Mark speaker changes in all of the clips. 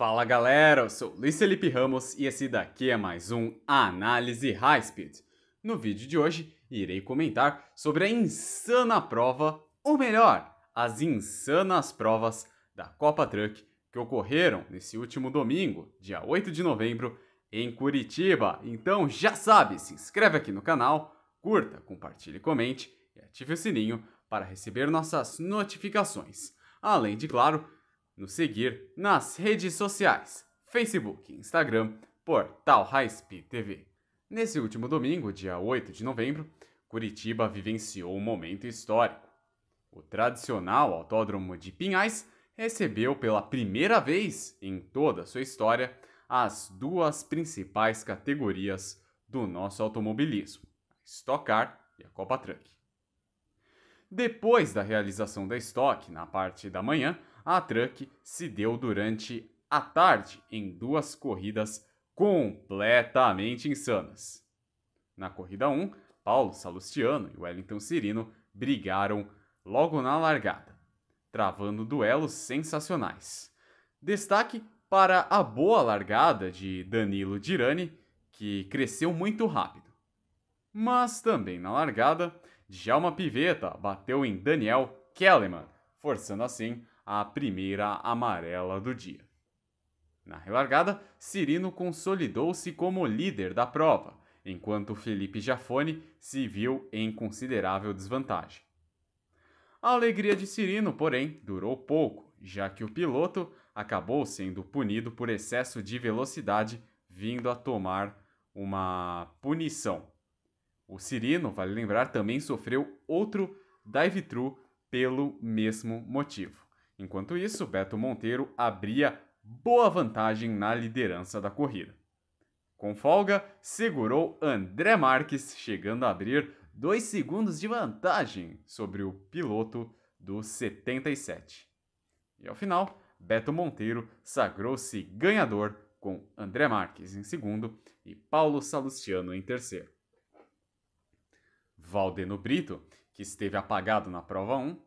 Speaker 1: Fala galera, eu sou Luiz Felipe Ramos e esse daqui é mais um Análise High Speed. No vídeo de hoje, irei comentar sobre a insana prova, ou melhor, as insanas provas da Copa Truck que ocorreram nesse último domingo, dia 8 de novembro, em Curitiba. Então já sabe, se inscreve aqui no canal, curta, compartilhe, comente e ative o sininho para receber nossas notificações. Além de, claro, nos seguir nas redes sociais, Facebook, Instagram, portal Highspeed TV. Nesse último domingo, dia 8 de novembro, Curitiba vivenciou um momento histórico. O tradicional autódromo de Pinhais recebeu pela primeira vez em toda a sua história as duas principais categorias do nosso automobilismo, a Stock Car e a Copa Truck. Depois da realização da Stock na parte da manhã, a Truck se deu durante a tarde em duas corridas completamente insanas. Na corrida 1, Paulo Salustiano e Wellington Cirino brigaram logo na largada, travando duelos sensacionais. Destaque para a boa largada de Danilo Dirani, que cresceu muito rápido. Mas também na largada, Djalma Pivetta bateu em Daniel Kelleman, forçando assim a primeira amarela do dia. Na relargada, Cirino consolidou-se como líder da prova, enquanto Felipe Jafone se viu em considerável desvantagem. A alegria de Cirino, porém, durou pouco, já que o piloto acabou sendo punido por excesso de velocidade, vindo a tomar uma punição. O Cirino, vale lembrar, também sofreu outro dive-thru pelo mesmo motivo. Enquanto isso, Beto Monteiro abria boa vantagem na liderança da corrida. Com folga, segurou André Marques, chegando a abrir 2 segundos de vantagem sobre o piloto do 77. E ao final, Beto Monteiro sagrou-se ganhador com André Marques em segundo e Paulo Salustiano em terceiro. Valdeno Brito, que esteve apagado na prova 1,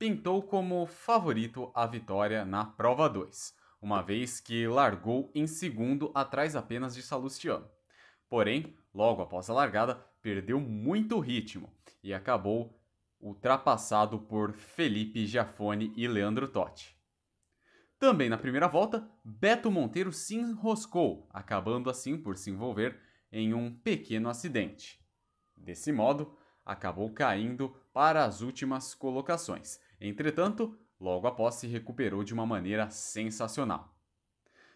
Speaker 1: pintou como favorito a vitória na prova 2, uma vez que largou em segundo atrás apenas de Salustiano. Porém, logo após a largada, perdeu muito ritmo e acabou ultrapassado por Felipe Giafone e Leandro Totti. Também na primeira volta, Beto Monteiro se enroscou, acabando assim por se envolver em um pequeno acidente. Desse modo, acabou caindo para as últimas colocações, Entretanto, logo após se recuperou de uma maneira sensacional.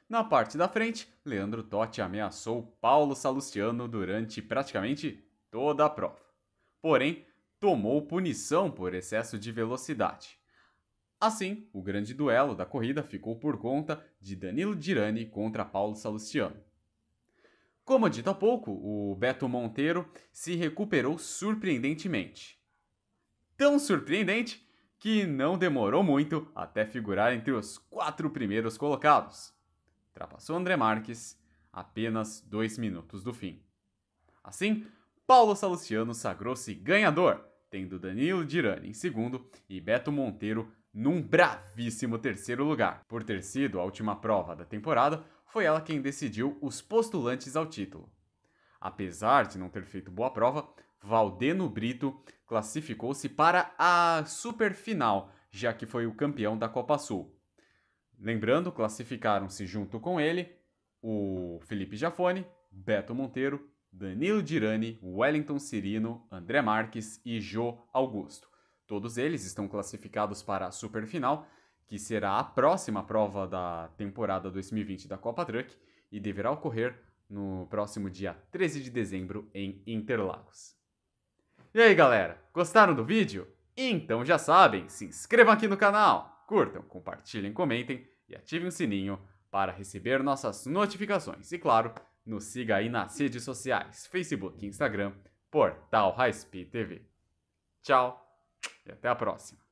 Speaker 1: Na parte da frente, Leandro Totti ameaçou Paulo Salustiano durante praticamente toda a prova. Porém, tomou punição por excesso de velocidade. Assim, o grande duelo da corrida ficou por conta de Danilo Dirani contra Paulo Salustiano. Como dito há pouco, o Beto Monteiro se recuperou surpreendentemente. Tão surpreendente que não demorou muito até figurar entre os quatro primeiros colocados. Ultrapassou André Marques apenas dois minutos do fim. Assim, Paulo Salustiano sagrou-se ganhador, tendo Danilo Dirani em segundo e Beto Monteiro num bravíssimo terceiro lugar. Por ter sido a última prova da temporada, foi ela quem decidiu os postulantes ao título. Apesar de não ter feito boa prova, Valdeno Brito classificou-se para a superfinal, já que foi o campeão da Copa Sul. Lembrando, classificaram-se junto com ele o Felipe Jafone, Beto Monteiro, Danilo Dirani, Wellington Cirino, André Marques e Jô Augusto. Todos eles estão classificados para a superfinal, que será a próxima prova da temporada 2020 da Copa Truck e deverá ocorrer no próximo dia 13 de dezembro em Interlagos. E aí galera, gostaram do vídeo? Então já sabem, se inscrevam aqui no canal, curtam, compartilhem, comentem e ativem o sininho para receber nossas notificações. E claro, nos siga aí nas redes sociais, Facebook e Instagram, Portal High Speed TV. Tchau e até a próxima!